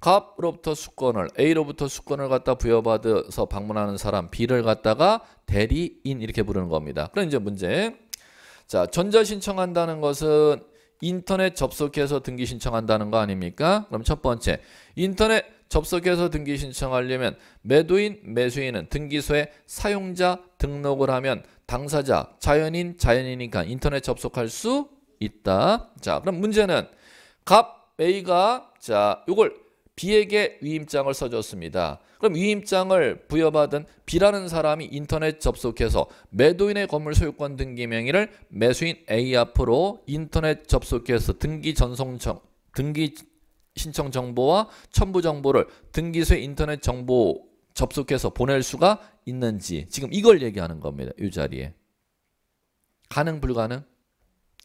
갑으로부터 수권을 A로부터 수권을 갖다 부여받아서 방문하는 사람 B를 갖다가 대리인 이렇게 부르는 겁니다. 그럼 이제 문제. 자, 전자 신청한다는 것은 인터넷 접속해서 등기 신청한다는 거 아닙니까? 그럼 첫 번째, 인터넷 접속해서 등기 신청하려면 매도인, 매수인은 등기소에 사용자 등록을 하면 당사자, 자연인, 자연이니까 인터넷 접속할 수 있다. 자, 그럼 문제는 갑 A가 자, 요걸 B에게 위임장을 써줬습니다. 그럼 위임장을 부여받은 B라는 사람이 인터넷 접속해서 매도인의 건물 소유권 등기 명의를 매수인 A 앞으로 인터넷 접속해서 등기 전송 청, 등기 신청 정보와 첨부 정보를 등기소에 인터넷 정보 접속해서 보낼 수가 있는지 지금 이걸 얘기하는 겁니다. 이 자리에. 가능 불가능?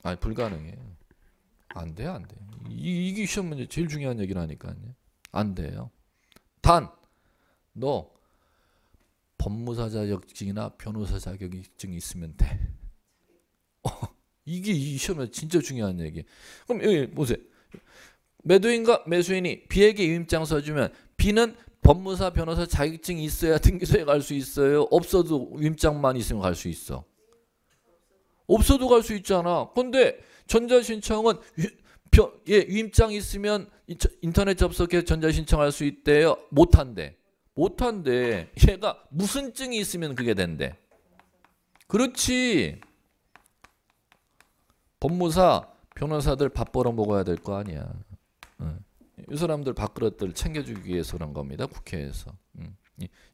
아니 불가능해요. 안 돼요 안 돼요. 이게 시험 문제 제일 중요한 얘기라니까요. 안 돼요. 단, 너 법무사 자격증이나 변호사 자격증이 있으면 돼. 어, 이게 이 시험에 진짜 중요한 얘기. 그럼 여기 보세요. 매도인과 매수인이 B에게 유임장 써주면 B는 법무사 변호사 자격증이 있어야 등기소에 갈 수 있어요. 없어도 유임장만 있으면 갈 수 있어. 없어도 갈 수 있잖아. 근데 전자신청은 예, 위임장 있으면 인터넷 접속해 전자 신청할 수 있대요. 못 한대. 못 한대. 얘가 무슨 증이 있으면 그게 된대. 그렇지. 법무사, 변호사들 밥 벌어 먹어야 될 거 아니야. 이 사람들 밥그릇들 챙겨주기 위해서 그런 겁니다. 국회에서.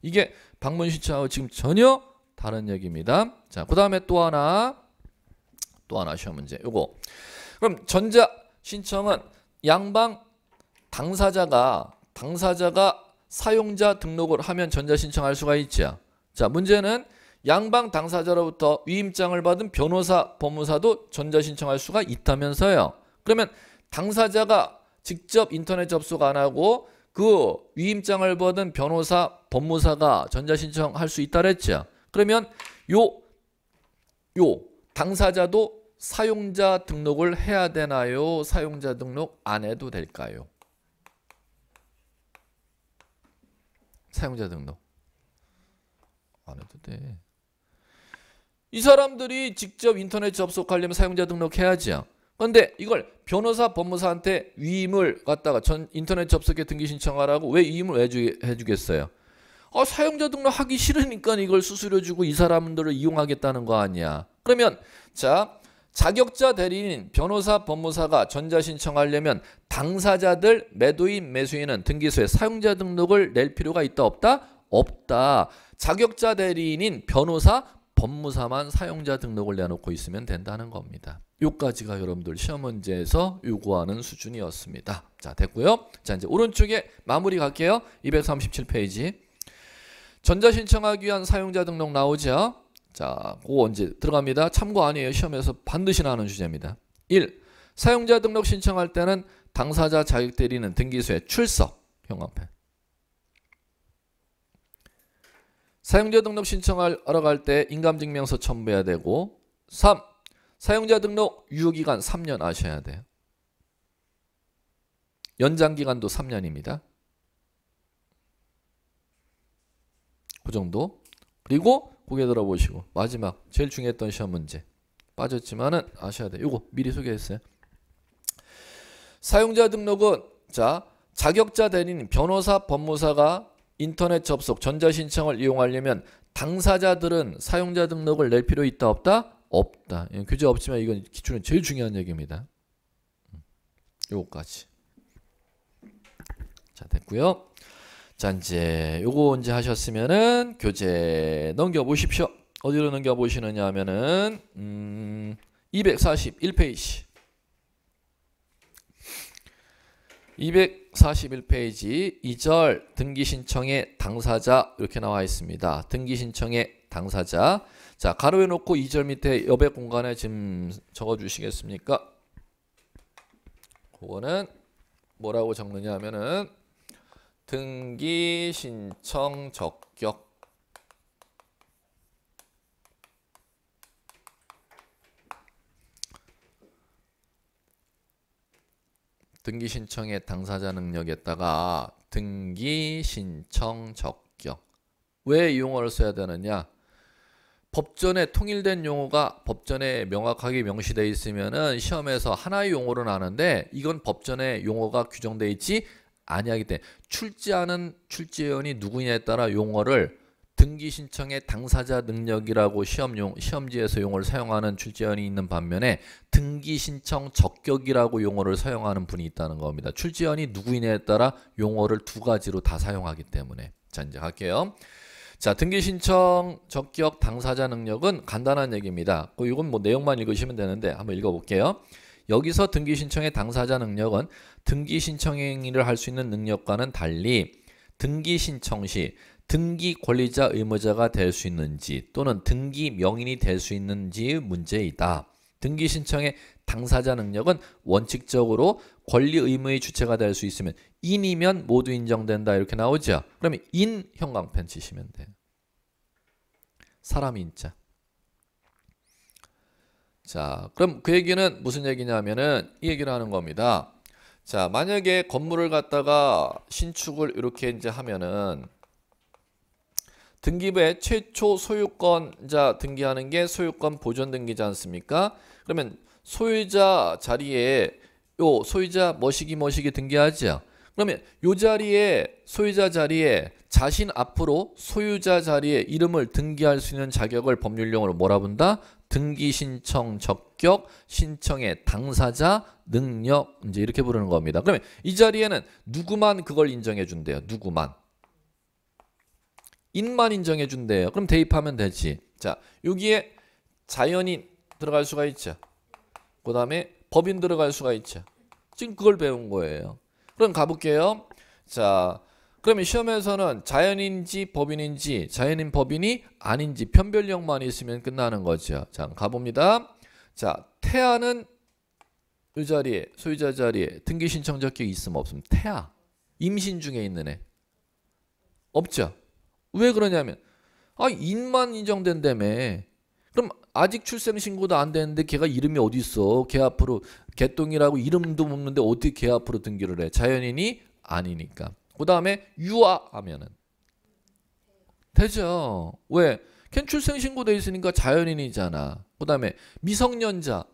이게 방문 신청하고 지금 전혀 다른 얘기입니다. 자, 그 다음에 또 하나, 또 하나 시험 문제. 요거. 그럼 전자 신청은 양방 당사자가 당사자가 사용자 등록을 하면 전자 신청할 수가 있죠. 자, 문제는 양방 당사자로부터 위임장을 받은 변호사, 법무사도 전자 신청할 수가 있다면서요. 그러면 당사자가 직접 인터넷 접속 안 하고 그 위임장을 받은 변호사, 법무사가 전자 신청할 수 있다 랬죠 그러면 요 요 당사자도 사용자 등록을 해야 되나요? 사용자 등록 안 해도 될까요? 사용자 등록 안 해도 돼. 이 사람들이 직접 인터넷 접속하려면 사용자 등록해야지. 근데 이걸 변호사 법무사한테 위임을 갖다가 전 인터넷 접속에 등기 신청하라고 왜 위임을 왜 주, 해주겠어요? 아, 사용자 등록 하기 싫으니까 이걸 수수료 주고 이 사람들을 이용하겠다는 거 아니야. 그러면 자 자격자 대리인 변호사 법무사가 전자신청하려면 당사자들 매도인 매수인은 등기소에 사용자 등록을 낼 필요가 있다 없다? 없다. 자격자 대리인인 변호사 법무사만 사용자 등록을 내놓고 있으면 된다는 겁니다. 요까지가 여러분들 시험 문제에서 요구하는 수준이었습니다. 자 됐고요. 자 이제 오른쪽에 마무리 갈게요. 237페이지 전자신청하기 위한 사용자 등록 나오죠. 자, 그거 언제 들어갑니다. 참고 아니에요. 시험에서 반드시 나오는 주제입니다. 1. 사용자 등록 신청할 때는 당사자 자격 대리는 등기소에 출석 형광펜 사용자 등록 신청하러 을갈때 인감증명서 첨부해야 되고 3. 사용자 등록 유효기간 3년 아셔야 돼요. 연장기간도 3년입니다. 그 정도. 그리고 보게 들어보시고 마지막 제일 중요했던 시험 문제 빠졌지만은 아셔야 돼요. 이거 미리 소개했어요. 사용자 등록은 자 자격자 대리인 변호사 법무사가 인터넷 접속 전자 신청을 이용하려면 당사자들은 사용자 등록을 낼 필요 있다 없다 없다 예, 규제 없지만 이건 기출은 제일 중요한 얘기입니다. 음, 요거까지 자 됐고요. 자 이제 요거 이제 하셨으면은 교재 넘겨보십시오. 어디로 넘겨보시느냐 하면은 음 241페이지 241페이지 2절 등기신청의 당사자 이렇게 나와 있습니다. 등기신청의 당사자 자 가로에 놓고 2절 밑에 여백 공간에 지금 적어주시겠습니까? 그거는 뭐라고 적느냐 하면은 등기 신청 적격 등기 신청의 당사자 능력에다가 등기 신청 적격 왜 이 용어를 써야 되느냐 법전에 통일된 용어가 법전에 명확하게 명시되어 있으면 시험에서 하나의 용어로 나는데 이건 법전에 용어가 규정되어 있지 아니하기 때문에 출제하는 출제위원이 누구냐에 따라 용어를 등기 신청의 당사자 능력이라고 시험용 시험지에서 용어를 사용하는 출제위원이 있는 반면에 등기 신청 적격이라고 용어를 사용하는 분이 있다는 겁니다. 출제위원이 누구냐에 따라 용어를 두 가지로 다 사용하기 때문에 자 이제 갈게요. 자 등기 신청 적격 당사자 능력은 간단한 얘기입니다. 그, 이건 뭐 내용만 읽으시면 되는데 한번 읽어볼게요. 여기서 등기 신청의 당사자 능력은 등기 신청 행위를 할 수 있는 능력과는 달리 등기 신청 시 등기 권리자 의무자가 될 수 있는지 또는 등기 명인이 될 수 있는지의 문제이다. 등기 신청의 당사자 능력은 원칙적으로 권리 의무의 주체가 될 수 있으면 인이면 모두 인정된다 이렇게 나오죠. 그러면 인 형광펜 치시면 돼요. 사람 인자. 자, 그럼 그 얘기는 무슨 얘기냐면은 이 얘기를 하는 겁니다. 자, 만약에 건물을 갖다가 신축을 이렇게 이제 하면은 등기부에 최초 소유권자 등기하는 게 소유권 보존 등기지 않습니까? 그러면 소유자 자리에 요 소유자 머시기 머시기 등기하죠. 그러면 요 자리에 소유자 자리에 자신 앞으로 소유자 자리에 이름을 등기할 수 있는 자격을 법률용어로 뭐라 본다? 등기 신청 적 목적, 신청의 당사자, 능력 이제 이렇게 부르는 겁니다. 그러면 이 자리에는 누구만 그걸 인정해 준대요. 누구만. 인만 인정해 준대요. 그럼 대입하면 되지. 자, 여기에 자연인 들어갈 수가 있죠. 그 다음에 법인 들어갈 수가 있죠. 지금 그걸 배운 거예요. 그럼 가볼게요. 자, 그러면 시험에서는 자연인지 법인인지 자연인 법인이 아닌지 편별력만 있으면 끝나는 거죠. 자, 가봅니다. 자, 태아는 이 자리에 소유자 자리에 등기 신청 적격이 있음 없음. 태아 임신 중에 있는 애 없죠. 왜 그러냐면 아 인만 인정된다며. 그럼 아직 출생 신고도 안되는데 걔가 이름이 어디 있어? 걔 앞으로 개똥이라고 이름도 묻는데 어떻게 걔 앞으로 등기를 해? 자연인이 아니니까. 그다음에 유아하면은 되죠. 왜? 걘 출생 신고돼 있으니까 자연인이잖아. 그 다음에 미성년자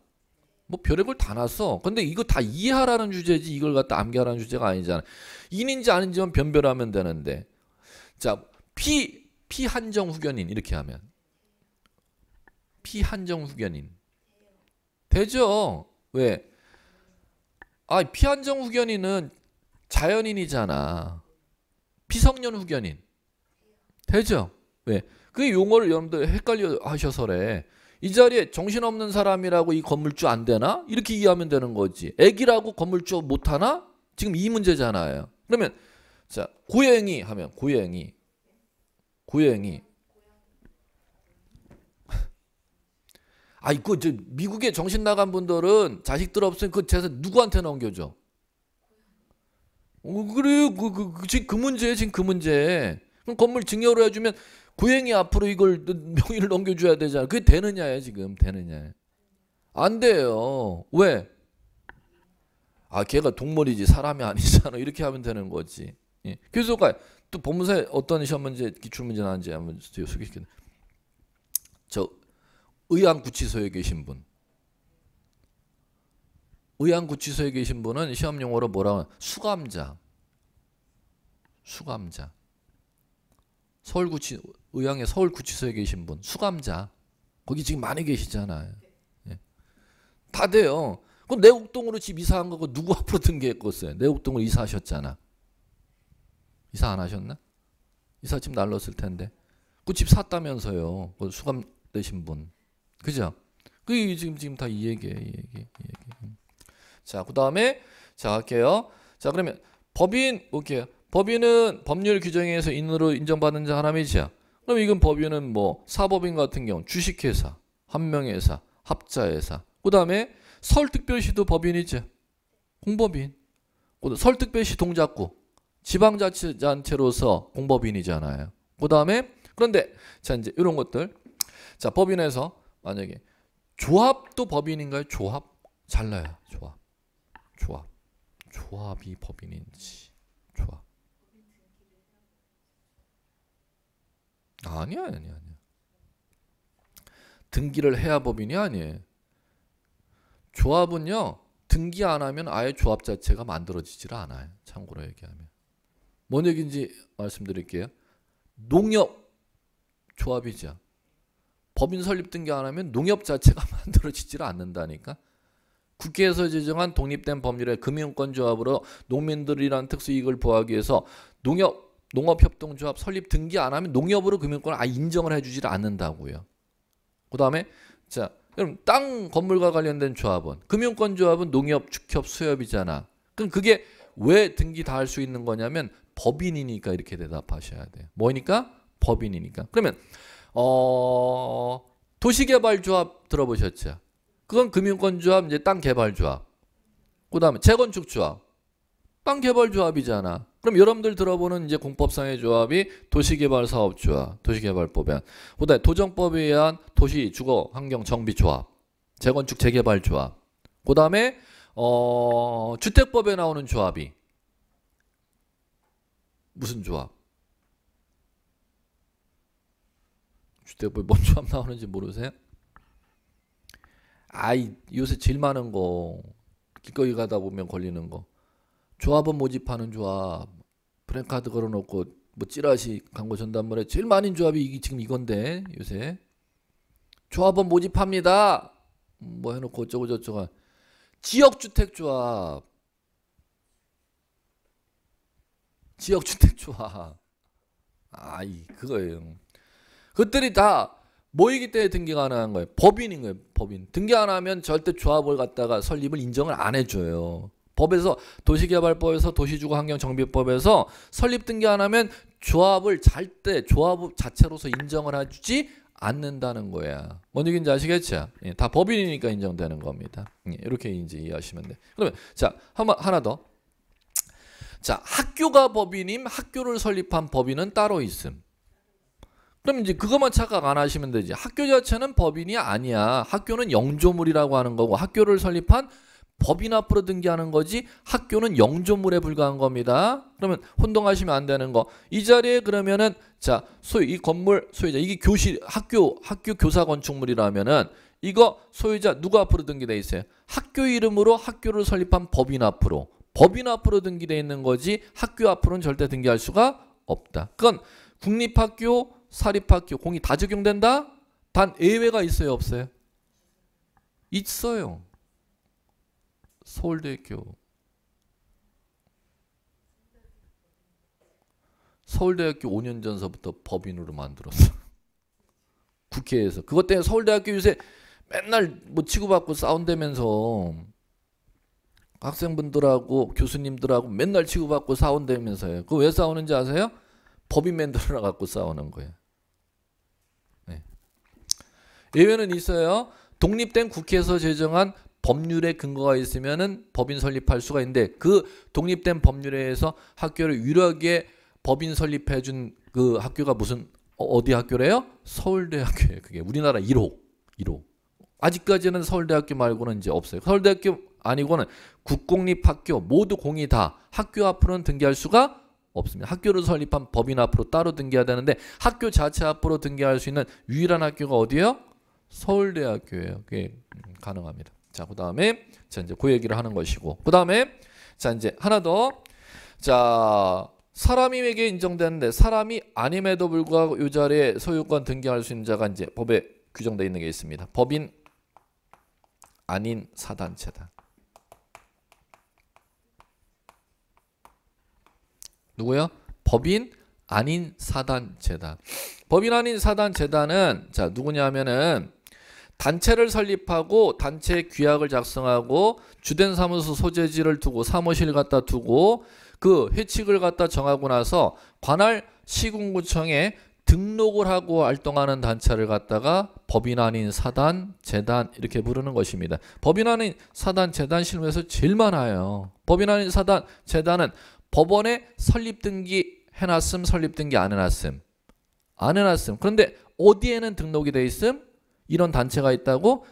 뭐 별의별 다 났어. 근데 이거 다 이해하라는 주제지 이걸 갖다 암기하라는 주제가 아니잖아. 인인지 아닌지만 변별하면 되는데. 자, 피 피한정 후견인 이렇게 하면 피한정 후견인 되죠. 왜? 아, 피한정 후견인은 자연인이잖아. 피성년 후견인 되죠. 왜? 그 용어를 여러분들 헷갈려 하셔서래. 이 자리에 정신없는 사람이라고 이 건물주 안 되나? 이렇게 이해하면 되는 거지. 애기라고 건물주 못 하나? 지금 이 문제잖아요. 그러면 자, 고양이 하면 고양이. 고양이. 아이 그저 미국에 정신 나간 분들은 자식들 없으면 그 재산 누구한테 넘겨줘? 어, 그래요. 그, 그, 그, 지금 그 문제 지금 그 문제. 그럼 건물 증여로 해주면 고행이 앞으로 이걸 명의를 넘겨줘야 되잖아. 그게 되느냐야 지금 되느냐. 안 돼요. 왜? 아 걔가 동물이지 사람이 아니잖아. 이렇게 하면 되는 거지. 예. 그래서 그 또 본문사에 어떤 시험 문제 기출 문제 나는지 왔 한번 소개시켜. 저 의안 구치소에 계신 분. 의안 구치소에 계신 분은 시험 용어로 뭐라고 하냐? 수감자. 수감자. 서울구치 의왕의 서울구치소에 계신 분 수감자 거기 지금 많이 계시잖아요. 예. 다 돼요. 그럼 내곡동으로 집 이사한 거고 누구 앞으로 등기했겠어요? 내곡동으로 이사하셨잖아. 이사 안 하셨나? 이사 집 날랐을 텐데. 그 집 샀다면서요. 그 수감되신 분. 그죠? 그 지금 지금 다 이 얘기예요. 이 얘기. 이 얘기. 음. 자, 그다음에 자, 할게요. 자, 그러면 법인 오케이. 법인은 법률 규정에서 인으로 인정받는 자하나이죠 그럼 이건 법인은 뭐 사법인 같은 경우 주식회사, 한명회사, 합자회사. 그 다음에 서울특별시도 법인이죠. 공법인. 서울특별시 그 동작구. 지방자치단체로서 공법인이잖아요. 그 다음에 그런데 자 이제 이런 것들 자 법인에서 만약에 조합도 법인인가요? 조합 잘라요. 조합 조합 조합이 법인인지 조합 아니야, 아니야, 아니야. 등기를 해야 법인이 아니에요. 조합은요, 등기 안 하면 아예 조합 자체가 만들어지질 않아요. 참고로 얘기하면. 뭔 얘기인지 말씀드릴게요. 농협 조합이죠. 법인 설립 등기 안 하면 농협 자체가 만들어지질 않는다니까. 국회에서 제정한 독립된 법률에 금융권 조합으로 농민들이란 특수이익을 보호하기 위해서 농협 농업협동조합 설립 등기 안 하면 농협으로 금융권을 아 인정을 해주지를 않는다고요. 그 다음에 자 그럼 땅 건물과 관련된 조합은 금융권 조합은 농협, 축협, 수협이잖아. 그럼 그게 왜 등기 다 할 수 있는 거냐면 법인이니까 이렇게 대답하셔야 돼요. 뭐니까? 법인이니까. 그러면 어 도시개발조합 들어보셨죠? 그건 금융권조합, 이제 땅개발조합. 그다음에 재건축조합. 땅개발조합이잖아. 그럼 여러분들 들어보는 이제 공법상의 조합이 도시개발사업조합, 도시개발법에 한, 그다음 도정법에 의한 도시 주거 환경 정비 조합, 재건축 재개발 조합, 그다음에 어 주택법에 나오는 조합이 무슨 조합? 주택법에 뭔 조합 나오는지 모르세요? 아이 요새 질 많은 거 길거리 가다 보면 걸리는 거. 조합원 모집하는 조합, 프랜카드 걸어놓고 뭐 찌라시 광고 전담물에 제일 많은 조합이 이게 지금 이건데 요새 조합원 모집합니다. 뭐 해놓고 어쩌고 저쩌고 지역주택조합 지역주택조합 아이 그거예요. 그들이 다 모이기 때 등기가 안 하는 거예요. 법인인 거예요. 법인 등기 안 하면 절대 조합을 갖다가 설립을 인정을 안 해줘요. 법에서 도시개발법에서 도시주거환경정비법에서 설립등기 안 하면 조합을 잘 때 조합 자체로서 인정을 해주지 않는다는 거야. 뭔 얘기인지 아시겠죠? 예, 다 법인이니까 인정되는 겁니다. 예, 이렇게 이제 이해하시면 돼. 그러면 자한나 하나 더. 자 학교가 법인임 학교를 설립한 법인은 따로 있음. 그럼 이제 그것만 착각 안 하시면 되지. 학교 자체는 법인이 아니야. 학교는 영조물이라고 하는 거고 학교를 설립한 법인 앞으로 등기하는 거지 학교는 영조물에 불과한 겁니다. 그러면 혼동하시면 안 되는 거. 이 자리에 그러면은 자, 소유 이 건물 소유자 이게 교실 학교 학교 교사 건축물이라면은 이거 소유자 누구 앞으로 등기돼 있어요? 학교 이름으로 학교를 설립한 법인 앞으로 법인 앞으로 등기돼 있는 거지 학교 앞으로는 절대 등기할 수가 없다. 그건 국립학교, 사립학교 공이 다 적용된다. 단 예외가 있어요, 없어요? 있어요. 서울대학교 서울대학교 5년 전서부터 법인으로 만들었어. 국회에서. 그것 때문에 서울대학교 요새 맨날 뭐 치고받고 싸운다면서 학생분들하고 교수님들하고 맨날 치고받고 싸운다면서요. 그 왜 싸우는지 아세요? 법인 만들어 갖고 싸우는 거예요. 네. 예외는 있어요. 독립된 국회에서 제정한 법률에 근거가 있으면은 법인 설립할 수가 있는데 그 독립된 법률에 의해서 학교를 유력하게 법인 설립해 준 그 학교가 무슨 어, 어디 학교래요? 서울대학교예요. 그게 우리나라 1호 1호. 아직까지는 서울대학교 말고는 이제 없어요. 서울대학교 아니고는 국공립학교 모두 공이 다 학교 앞으로는 등기할 수가 없습니다. 학교를 설립한 법인 앞으로 따로 등기해야 되는데 학교 자체 앞으로 등기할 수 있는 유일한 학교가 어디예요? 서울대학교예요. 그게 음, 가능합니다. 자, 그 다음에 자 이제 그 얘기를 하는 것이고 그 다음에 자 이제 하나 더자 사람에게 임 인정되는데 사람이 아님에도 불구하고 이 자리에 소유권 등기할 수 있는 자가 이제 법에 규정되어 있는 게 있습니다. 법인 아닌 사단체다. 누구야 법인 아닌 사단재단. 법인 아닌 사단재단은 자 누구냐 하면은 단체를 설립하고 단체 규약을 작성하고 주된 사무소 소재지를 두고 사무실 갖다 두고 그 회칙을 갖다 정하고 나서 관할 시군구청에 등록을 하고 활동하는 단체를 갖다가 법인 아닌 사단, 재단 이렇게 부르는 것입니다. 법인 아닌 사단, 재단 실무에서 제일 많아요. 법인 아닌 사단, 재단은 법원에 설립등기 해놨음, 설립등기 안 해놨음. 안 해놨음. 그런데 어디에는 등록이 돼 있음? 이런 단체가 있다고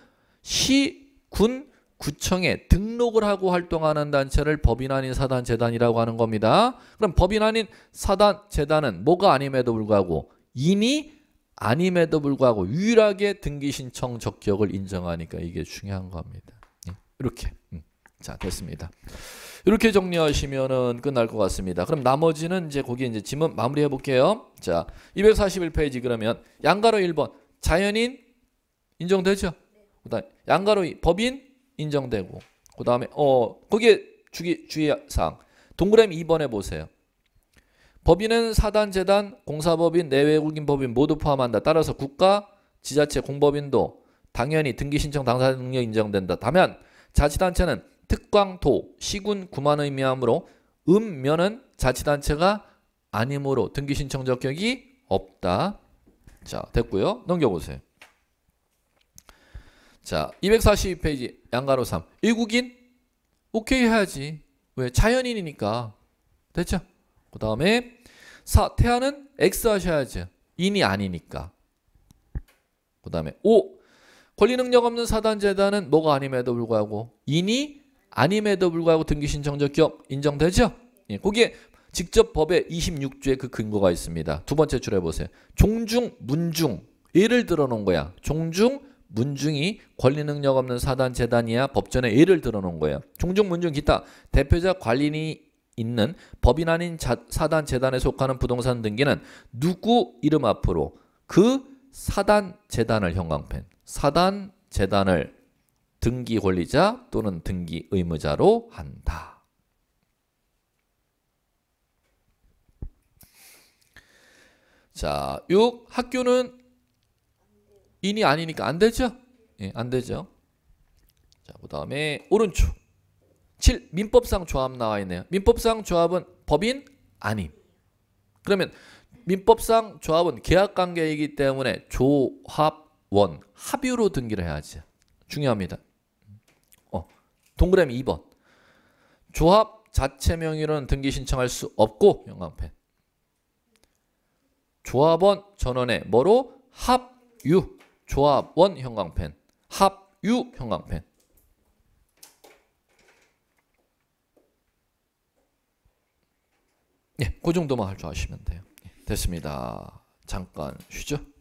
시, 군, 구청에 등록을 하고 활동하는 단체를 법인 아닌 사단 재단이라고 하는 겁니다. 그럼 법인 아닌 사단 재단은 뭐가 아님에도 불구하고 이미 아님에도 불구하고 유일하게 등기 신청 적격을 인정하니까 이게 중요한 겁니다. 예, 이렇게 음, 자 됐습니다. 이렇게 정리하시면은 끝날 것 같습니다. 그럼 나머지는 이제 거기 이제 지문 마무리해 볼게요. 자 241페이지 그러면 양가로 1번 자연인 인정되죠? 그다음 양가로 이 법인 인정되고 그다음에 어 거기에 주기 주의사항 동그라미 2번에 보세요. 법인은 사단 재단 공사법인 내외국인 법인 모두 포함한다. 따라서 국가 지자체 공법인도 당연히 등기 신청 당사 능력 인정된다. 다만 자치단체는 특광도 시군 구만을 의미함으로 읍면은 음, 자치단체가 아니므로 등기 신청 적격이 없다. 자 됐고요. 넘겨보세요. 자, 242페이지 양가로 3. 외국인? 오케이 해야지. 왜? 자연인이니까. 됐죠? 그 다음에 4. 태아는 X 하셔야죠. 인이 아니니까. 그 다음에 5. 권리능력 없는 사단재단은 뭐가 아님에도 불구하고 인이 아님에도 불구하고 등기신청적 격 인정되죠? 예, 거기에 직접 법의 2 6조의그 근거가 있습니다. 두 번째 줄 해보세요. 종중, 문중 예를 들어 놓은 거야. 종중, 문중이 권리 능력 없는 사단 재단이야 법전에 예를 들어놓은 거예요. 종종 문중 기타 대표자 관리인이 있는 법인 아닌 자, 사단 재단에 속하는 부동산 등기는 누구 이름 앞으로 그 사단 재단을 형광펜 사단 재단을 등기 권리자 또는 등기 의무자로 한다. 자, 6. 학교는 인이 아니니까 안 되죠? 예, 안 되죠. 자, 그 다음에 오른쪽 7. 민법상 조합 나와 있네요. 민법상 조합은 법인 아님. 그러면 민법상 조합은 계약관계이기 때문에 조합원, 합유로 등기를 해야지. 중요합니다. 어, 동그라미 2번. 조합 자체 명의로는 등기 신청할 수 없고 영광펜. 조합원 전원에 뭐로? 합유. 조합원 형광펜, 합유 형광펜. 예, 그 정도만 할 줄 아시면 돼요. 예, 됐습니다. 잠깐 쉬죠.